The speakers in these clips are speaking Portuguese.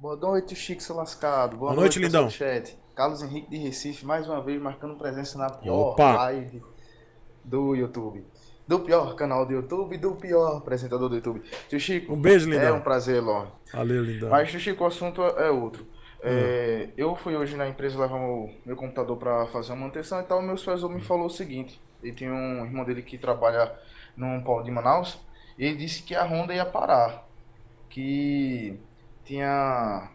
Boa noite, Chico Lascado. Boa, Boa noite, noite Lindão. Chat. Carlos Henrique de Recife, mais uma vez marcando presença na pior Opa. live do YouTube. Do pior canal do YouTube, do pior apresentador do YouTube. Tio Chico. Um beijo, Lindão. É um prazer Ló. Valeu, Lindão. Mas, tio Chico, o assunto é, é outro. É, hum. eu fui hoje na empresa levar meu, meu computador para fazer uma manutenção e tal. Meu supervisor me hum. falou o seguinte: ele tem um irmão dele que trabalha num polo de Manaus. ele disse que a Honda ia parar. Que tinha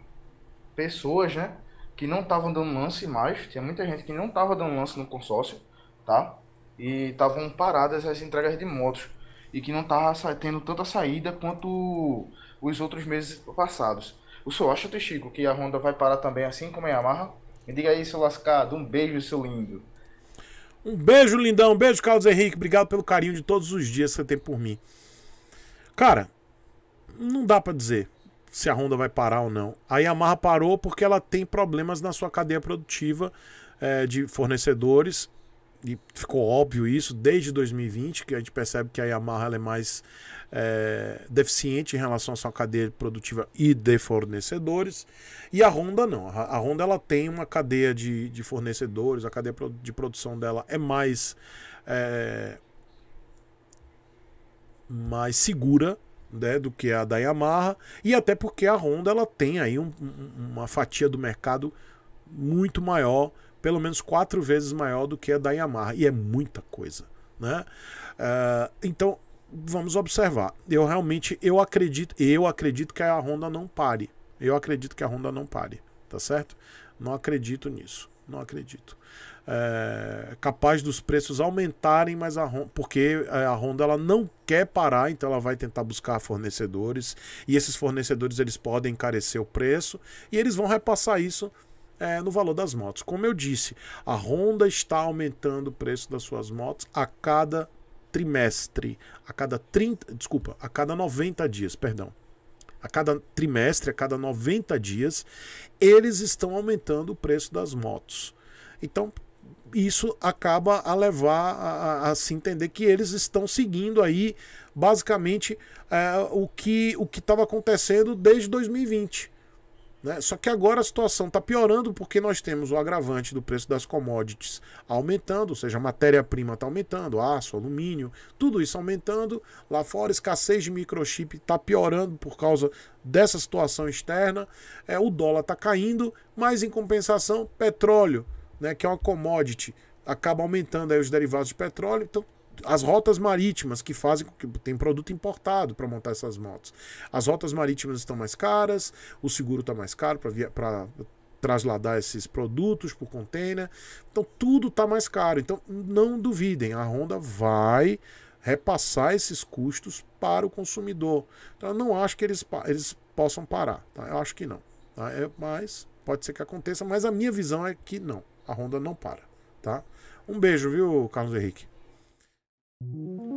pessoas, né, que não estavam dando lance mais, tinha muita gente que não estava dando lance no consórcio, tá? E estavam paradas as entregas de motos e que não estava tendo tanta saída quanto os outros meses passados. O senhor acha, Chico, que a Honda vai parar também assim como a Yamaha? Me diga aí, seu lascado, um beijo, seu lindo. Um beijo, lindão. Um beijo, Carlos Henrique. Obrigado pelo carinho de todos os dias que você tem por mim. Cara, não dá para dizer se a Honda vai parar ou não. A Yamaha parou porque ela tem problemas na sua cadeia produtiva é, de fornecedores. E ficou óbvio isso desde 2020, que a gente percebe que a Yamaha é mais é, deficiente em relação à sua cadeia produtiva e de fornecedores. E a Honda não. A, Honda ela tem uma cadeia de, de fornecedores, a cadeia de produção dela é mais, é, mais segura né, do que é a da Yamaha, e até porque a Honda ela tem aí um, uma fatia do mercado muito maior, pelo menos quatro vezes maior do que a da Yamaha, e é muita coisa. Né? Uh, então vamos observar. Eu realmente eu acredito, eu acredito que a Honda não pare. Eu acredito que a Honda não pare, tá certo? Não acredito nisso. Não acredito. É capaz dos preços aumentarem, mas a Honda, porque é, a Honda ela não quer parar, então ela vai tentar buscar fornecedores e esses fornecedores eles podem encarecer o preço e eles vão repassar isso é, no valor das motos. Como eu disse, a Honda está aumentando o preço das suas motos a cada trimestre, a cada 30, desculpa, a cada 90 dias, perdão a cada trimestre, a cada 90 dias, eles estão aumentando o preço das motos. Então, isso acaba a levar a, a, a se entender que eles estão seguindo aí basicamente é, o que o que estava acontecendo desde 2020. Né? Só que agora a situação está piorando porque nós temos o agravante do preço das commodities aumentando, ou seja, a matéria-prima está aumentando, aço, alumínio, tudo isso aumentando. Lá fora, escassez de microchip está piorando por causa dessa situação externa. É, o dólar está caindo, mas em compensação, petróleo, né, que é uma commodity, acaba aumentando aí os derivados de petróleo. Então, as rotas marítimas que fazem que tem produto importado para montar essas motos. As rotas marítimas estão mais caras, o seguro está mais caro para trasladar esses produtos por container. Então tudo está mais caro. Então não duvidem, a Honda vai repassar esses custos para o consumidor. Então, eu não acho que eles, eles possam parar. Tá? Eu acho que não. Tá? É, mas pode ser que aconteça, mas a minha visão é que não. A Honda não para. Tá? Um beijo, viu, Carlos Henrique?